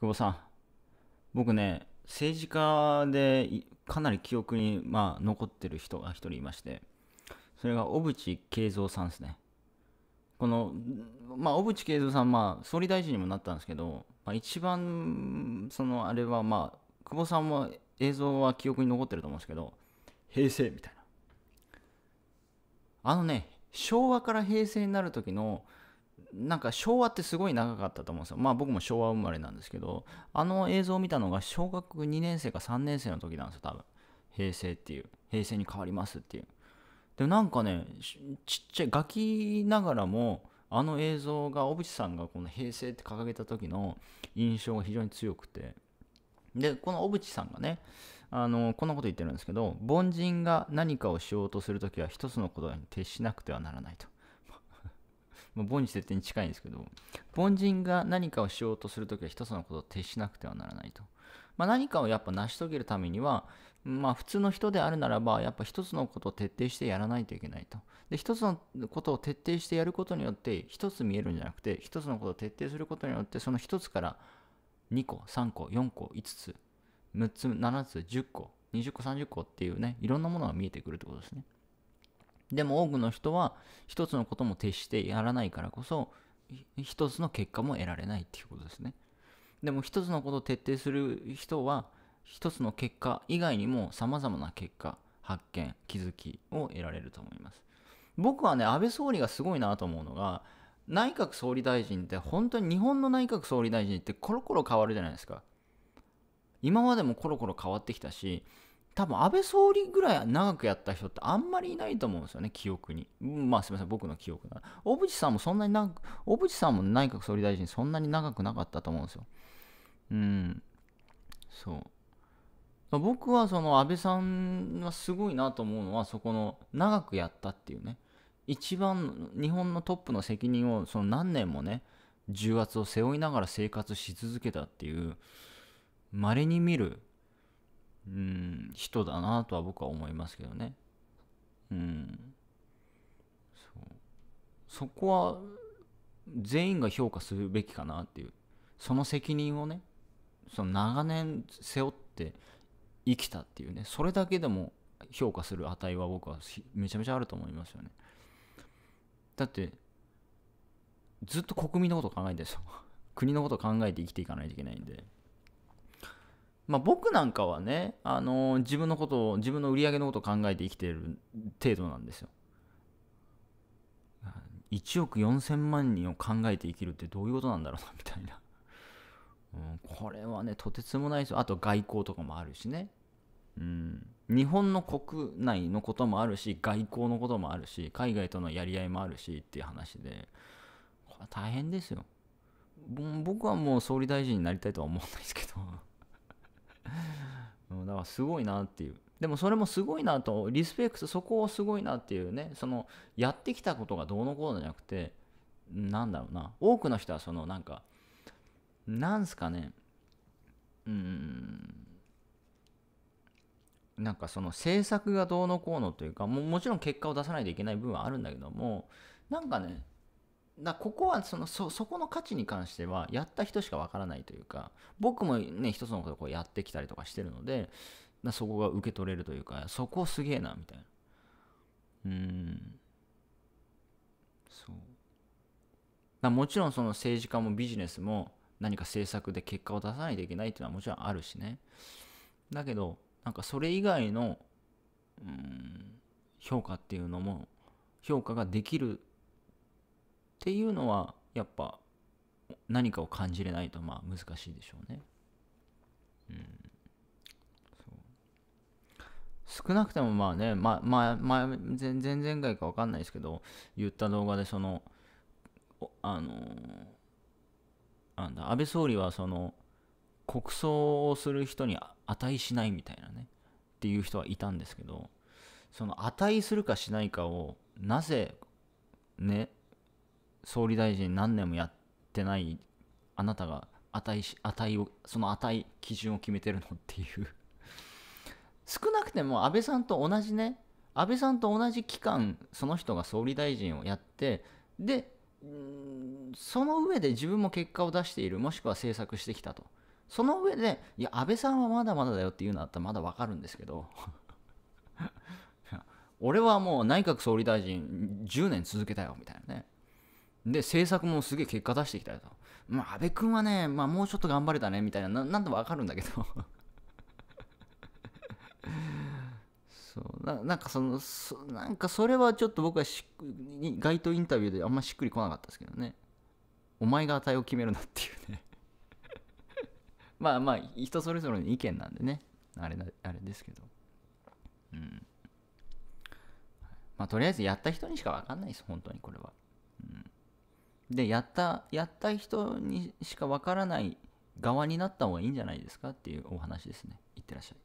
久保さん、僕ね、政治家でかなり記憶に、まあ、残ってる人が1人いまして、それが小渕恵三さんですね。この、まあ、小渕恵三さん、まあ、総理大臣にもなったんですけど、まあ、一番、その、あれは、まあ、久保さんも映像は記憶に残ってると思うんですけど、平成みたいな。あのね、昭和から平成になる時の、なんか昭和ってすごい長かったと思うんですよ。まあ僕も昭和生まれなんですけど、あの映像を見たのが小学2年生か3年生の時なんですよ、多分。平成っていう。平成に変わりますっていう。でもなんかね、ちっちゃい、ガキながらも、あの映像が、小渕さんがこの平成って掲げた時の印象が非常に強くて。で、この小渕さんがね、あのこんなこと言ってるんですけど、凡人が何かをしようとするときは一つのことに徹しなくてはならないと。まあ、凡人絶対に近いんですけど、凡人が何かをしようとするときは一つのことを徹しなくてはならないと。まあ、何かをやっぱ成し遂げるためには、まあ、普通の人であるならば、やっぱ一つのことを徹底してやらないといけないと。で、一つのことを徹底してやることによって、一つ見えるんじゃなくて、一つのことを徹底することによって、その一つから2個、3個、4個、5つ、6つ、7つ、10個、20個、30個っていうね、いろんなものが見えてくるってことですね。でも多くの人は一つのことも徹してやらないからこそ一つの結果も得られないっていうことですね。でも一つのことを徹底する人は一つの結果以外にも様々な結果、発見、気づきを得られると思います。僕はね、安倍総理がすごいなと思うのが、内閣総理大臣って本当に日本の内閣総理大臣ってコロコロ変わるじゃないですか。今までもコロコロ変わってきたし、多分安倍総理ぐらい長くやった人ってあんまりいないと思うんですよね、記憶に。うん、まあすみません、僕の記憶が。小渕さんもそんなに長く、小渕さんも内閣総理大臣そんなに長くなかったと思うんですよ。うん、そう。僕はその安倍さんはすごいなと思うのは、そこの長くやったっていうね、一番日本のトップの責任をその何年もね、重圧を背負いながら生活し続けたっていう、稀に見るうん、人だなとは僕は思いますけどね。うん。そこは全員が評価するべきかなっていう。その責任をね、その長年背負って生きたっていうね、それだけでも評価する値は僕はめちゃめちゃあると思いますよね。だって、ずっと国民のこと考えてるんですよ。国のこと考えて生きていかないといけないんで。まあ、僕なんかはね、あのー、自分のことを自分の売り上げのことを考えて生きてる程度なんですよ1億4000万人を考えて生きるってどういうことなんだろうなみたいな、うん、これはねとてつもないですよあと外交とかもあるしねうん、日本の国内のこともあるし外交のこともあるし海外とのやり合いもあるしっていう話でこれは大変ですよ僕はもう総理大臣になりたいとは思わないですけどだからすごいなっていうでもそれもすごいなとリスペクトそこをすごいなっていうねそのやってきたことがどうのこうのじゃなくてなんだろうな多くの人はそのなんかなんすかねうんなんかその制作がどうのこうのというかももちろん結果を出さないといけない部分はあるんだけどもなんかねだここはそのそこの価値に関してはやった人しかわからないというか僕もね一つのことをこうやってきたりとかしてるのでだそこが受け取れるというかそこすげえなみたいなうんそうだもちろんその政治家もビジネスも何か政策で結果を出さないといけないっていうのはもちろんあるしねだけどなんかそれ以外のうん評価っていうのも評価ができるっていうのはやっぱ何かを感じれないとまあ難しいでしょうね。うん、少なくてもまあね、ま、ま、前、前、前々回か分かんないですけど、言った動画でその、あの、なんだ、安倍総理はその、国葬をする人に値しないみたいなね、っていう人はいたんですけど、その値するかしないかを、なぜ、ね、総理大臣何年もやってないあなたが値値をその値基準を決めてるのっていう少なくても安倍さんと同じね安倍さんと同じ期間その人が総理大臣をやってでその上で自分も結果を出しているもしくは政策してきたとその上でいや安倍さんはまだまだだよっていうのだったらまだわかるんですけど 俺はもう内閣総理大臣10年続けたよみたいなねで、制作もすげえ結果出してきたよと。まあ、安部君はね、まあ、もうちょっと頑張れたね、みたいな、ななんもわかるんだけど そうななんかそのそなんかそれはちょっと僕はし街頭インタビューであんましっくりこなかったですけどねお前が値を決めるなっていうね まあまあ人それぞれの意見なんでねあれあれですけどうんまあとりあえずやった人にしか分かんないです本当にこれは。でやったやった人にしかわからない側になった方がいいんじゃないですかっていうお話ですねいってらっしゃい